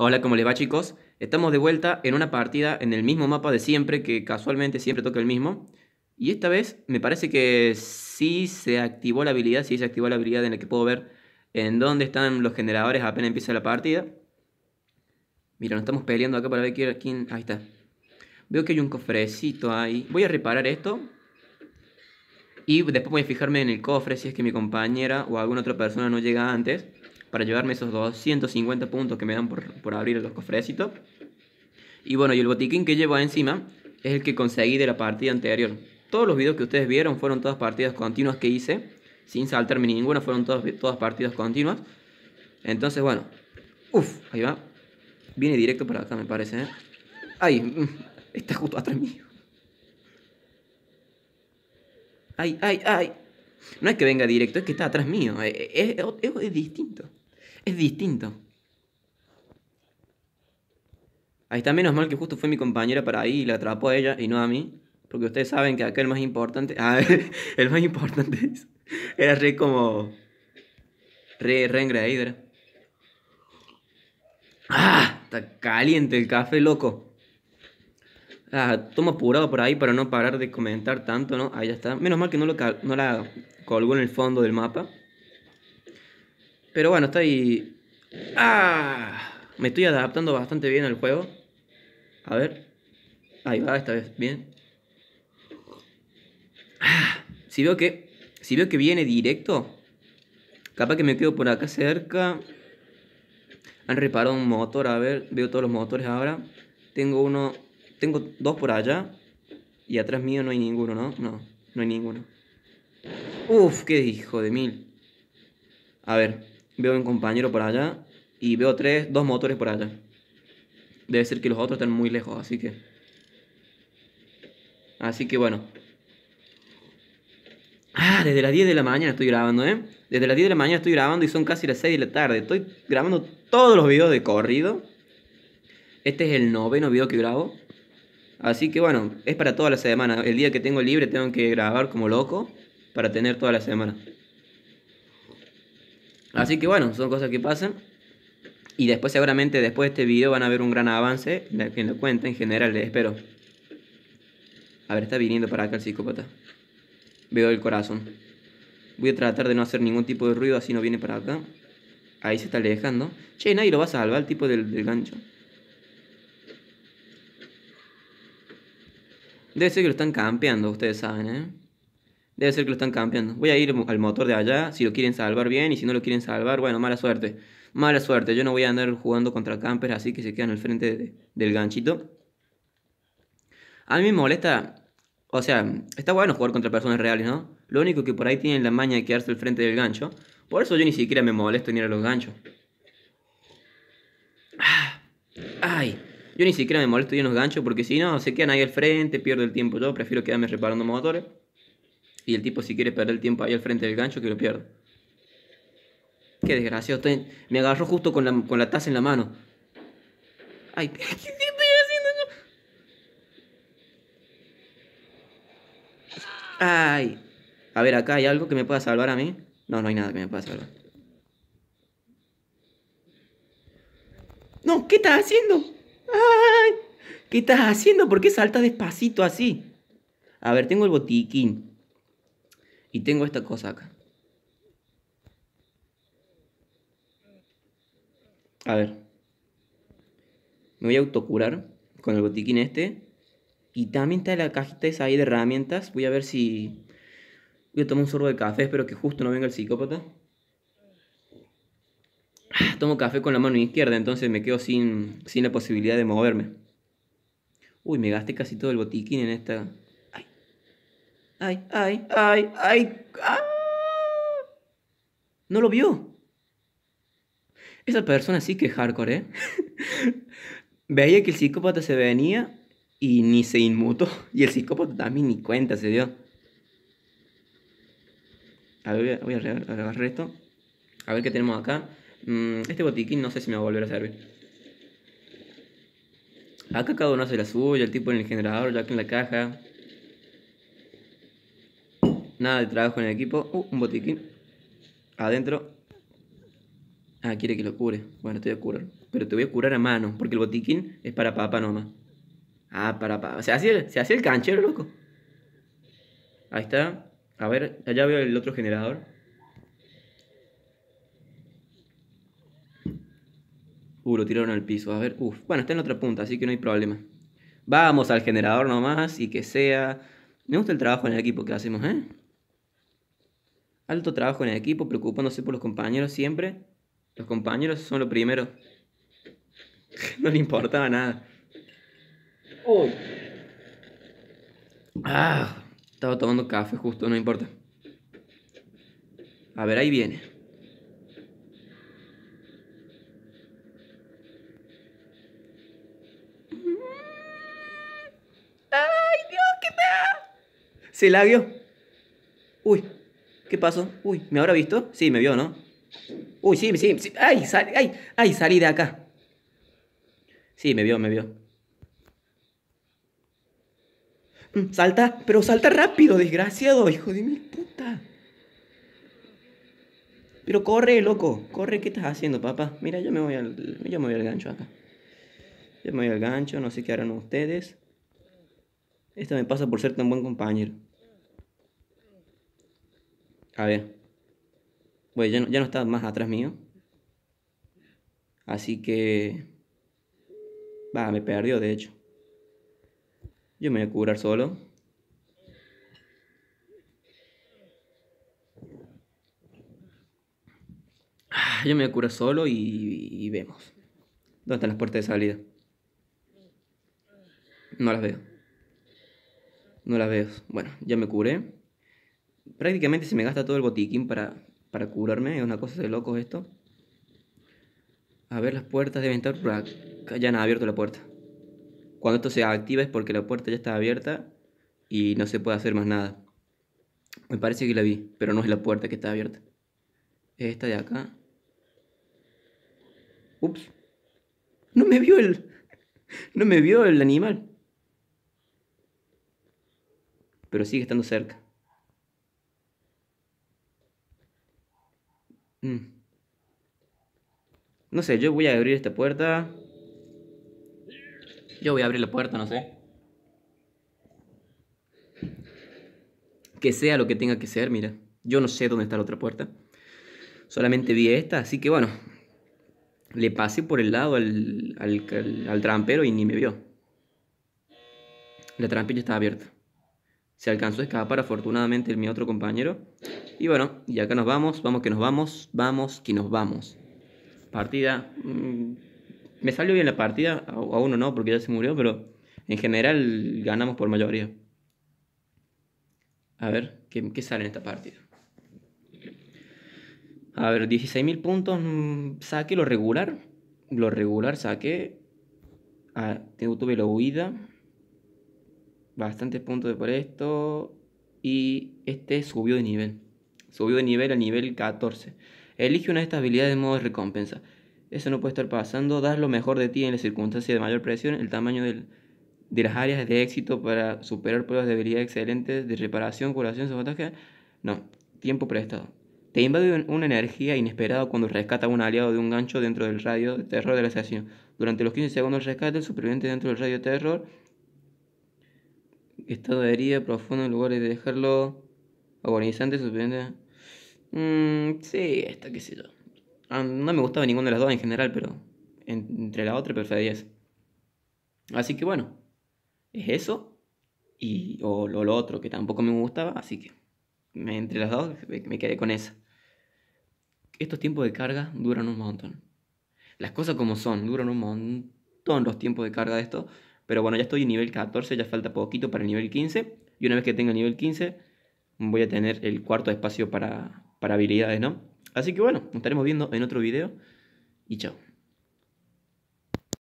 Hola, ¿cómo le va chicos? Estamos de vuelta en una partida en el mismo mapa de siempre, que casualmente siempre toca el mismo. Y esta vez me parece que sí se activó la habilidad, sí se activó la habilidad en la que puedo ver en dónde están los generadores apenas empieza la partida. Mira, nos estamos peleando acá para ver quién... Ahí está. Veo que hay un cofrecito ahí. Voy a reparar esto. Y después voy a fijarme en el cofre si es que mi compañera o alguna otra persona no llega antes para llevarme esos 250 puntos que me dan por, por abrir los cofrecitos. Y bueno, y el botiquín que llevo encima es el que conseguí de la partida anterior. Todos los videos que ustedes vieron fueron todas partidas continuas que hice, sin saltarme ninguna, fueron todas, todas partidas continuas. Entonces, bueno, uff, ahí va. Viene directo para acá, me parece, ¿eh? ¡Ay! Mm, está justo atrás mío. ¡Ay, ay, ay! No es que venga directo, es que está atrás mío. Eh, eh, es, distinto. Es distinto. Ahí está, menos mal que justo fue mi compañera para ahí y la atrapó a ella y no a mí. Porque ustedes saben que aquel más importante. Ah, el más importante es, era re como. Re, re engreído, ¡Ah! Está caliente el café, loco. Ah, tomo apurado por ahí para no parar de comentar tanto, ¿no? Ahí ya está. Menos mal que no, lo no la colgó en el fondo del mapa. Pero bueno, está ahí. ¡Ah! Me estoy adaptando bastante bien al juego. A ver. Ahí va, esta vez. Bien. Ah, si veo que. Si veo que viene directo. Capaz que me quedo por acá cerca. Han reparado un motor, a ver. Veo todos los motores ahora. Tengo uno tengo dos por allá y atrás mío no hay ninguno, ¿no? No, no hay ninguno. Uf, qué hijo de mil. A ver, veo un compañero por allá y veo tres, dos motores por allá. Debe ser que los otros están muy lejos, así que... Así que bueno. Ah, desde las 10 de la mañana estoy grabando, ¿eh? Desde las 10 de la mañana estoy grabando y son casi las 6 de la tarde. Estoy grabando todos los videos de corrido. Este es el noveno video que grabo. Así que bueno, es para toda la semana. El día que tengo libre tengo que grabar como loco para tener toda la semana. Así que bueno, son cosas que pasan. Y después seguramente después de este video van a ver un gran avance en la cuenta en general, les espero. A ver, está viniendo para acá el psicópata. Veo el corazón. Voy a tratar de no hacer ningún tipo de ruido así no viene para acá. Ahí se está alejando. Che, nadie lo va a salvar el tipo del gancho. Debe ser que lo están campeando, ustedes saben, ¿eh? Debe ser que lo están campeando. Voy a ir al motor de allá, si lo quieren salvar bien, y si no lo quieren salvar, bueno, mala suerte. Mala suerte, yo no voy a andar jugando contra campers así que se quedan al frente del ganchito. A mí me molesta, o sea, está bueno jugar contra personas reales, ¿no? Lo único que por ahí tienen la maña de quedarse al frente del gancho. Por eso yo ni siquiera me molesto en ir a los ganchos. Ah, ¡Ay! Yo ni siquiera me molesto y en los ganchos porque si no, se quedan ahí al frente, pierdo el tiempo. Yo prefiero quedarme reparando motores. Y el tipo si quiere perder el tiempo ahí al frente del gancho, que lo pierdo Qué desgraciado. Me agarró justo con la, con taza en la mano. Ay, ¿qué, estoy haciendo Ay. A ver, acá hay algo que me pueda salvar a mí. No, no hay nada que me pueda salvar. No, ¿qué estás haciendo? ¡Ay! ¿Qué estás haciendo? ¿Por qué saltas despacito así? A ver, tengo el botiquín. Y tengo esta cosa acá. A ver. Me voy a autocurar con el botiquín este. Y también está la cajita esa ahí de herramientas. Voy a ver si... Voy a tomar un sorbo de café. Espero que justo no venga el psicópata. Ah, tomo café con la mano izquierda, entonces me quedo sin, sin la posibilidad de moverme. Uy, me gasté casi todo el botiquín en esta... ¡Ay! ¡Ay, ay, ay, ay! ¡Ah! No lo vio. Esa persona sí que es hardcore, ¿eh? Veía que el psicópata se venía y ni se inmutó. Y el psicópata también ni cuenta se dio. A ver, voy a agarrar esto. A ver qué tenemos acá. Mm, este botiquín no sé si me va a volver a servir. Acá cada uno hace la suya, el tipo en el generador, ya que en la caja. Nada de trabajo en el equipo. Uh, un botiquín. Adentro. Ah, quiere que lo cure. Bueno, te voy a curar. Pero te voy a curar a mano, porque el botiquín es para papá nomás. Ah, para papá. Se hace se hace el canchero, loco. Ahí está. A ver, allá veo el otro generador. Uh, tiraron al piso. A ver, uff. Bueno, está en otra punta, así que no hay problema. Vamos al generador nomás y que sea. Me gusta el trabajo en el equipo que hacemos, ¿eh? Alto trabajo en el equipo, preocupándose por los compañeros siempre. Los compañeros son lo primero. no le importaba nada. Uy. Ah, estaba tomando café justo, no importa. A ver, ahí viene. Se la vio. Uy, ¿qué pasó? Uy, ¿me habrá visto? Sí, me vio, ¿no? Uy, sí, sí, sí. Ay, ay, ay, salí de acá. Sí, me vio, me vio. Mm, salta, pero salta rápido, desgraciado, hijo de mi puta. Pero corre, loco, corre, ¿qué estás haciendo, papá? Mira, yo me voy al, yo me voy al gancho acá. Yo me voy al gancho, no sé qué harán ustedes. Esto me pasa por ser tan buen compañero. A ver. Bueno, ya no, ya no está más atrás mío. Así que... Va, me perdió, de hecho. Yo me voy a curar solo. Ah, yo me voy a curar solo y, y vemos. ¿Dónde están las puertas de salida? No las veo. No las veo. Bueno, ya me curé prácticamente se me gasta todo el botiquín para, para curarme. Es una cosa de locos esto. A ver, las puertas deben estar Ya Ya abierto la puerta. Cuando esto se activa es porque la puerta ya está abierta y no se puede hacer más nada. Me parece que la vi, pero no es la puerta que está abierta. Es esta de acá. Ups. No me vio el... No me vio el animal. Pero sigue estando cerca. Mm. No sé, yo voy a abrir esta puerta. Yo voy a abrir la puerta, no sé. Que sea lo que tenga que ser, mira. Yo no sé dónde está la otra puerta. Solamente vi esta, así que bueno. Le pasé por el lado al, al trampero y ni me vio. La trampilla estaba abierta se alcanzó a escapar afortunadamente mi otro compañero. Y bueno, y acá nos vamos, vamos que nos vamos, vamos que nos vamos. Partida. Mm, me salió bien la partida, a, uno no, porque ya se murió, pero en general ganamos por mayoría. A ver, ¿qué, sale en esta partida? A ver, 16.000 puntos, mm, Saque lo regular. Lo regular saqué. Ah, tuve la huida bastantes puntos por esto. Y este subió de nivel. Subió de nivel al nivel 14. Elige una de estas habilidades de modo de recompensa. Eso no puede estar pasando. Das lo mejor de ti en las circunstancias de mayor presión. El tamaño de las áreas de éxito para superar pruebas de habilidad excelentes de reparación, curación, sabotaje. No, tiempo prestado. Te invade una energía inesperada cuando rescata a un aliado de un gancho dentro del radio de terror del asesino. Durante los 15 segundos de rescate, el superviviente dentro del radio de terror estado de herida profundo en lugar de dejarlo agonizante, suspendente. Mmm. sí, esta, qué sé yo. Ah, no me gustaba ninguna de las dos en general, pero entre la otra prefería Así que bueno, es eso y o, lo otro que tampoco me gustaba, así que entre las dos me quedé con esa. Estos tiempos de carga duran un montón. Las cosas como son, duran un montón los tiempos de carga de esto. Pero bueno, ya estoy en nivel 14, ya falta poquito para el nivel 15. Y una vez que tenga el nivel 15, voy a tener el cuarto espacio para, para habilidades, ¿no? Así que bueno, nos estaremos viendo en otro video. Y chao.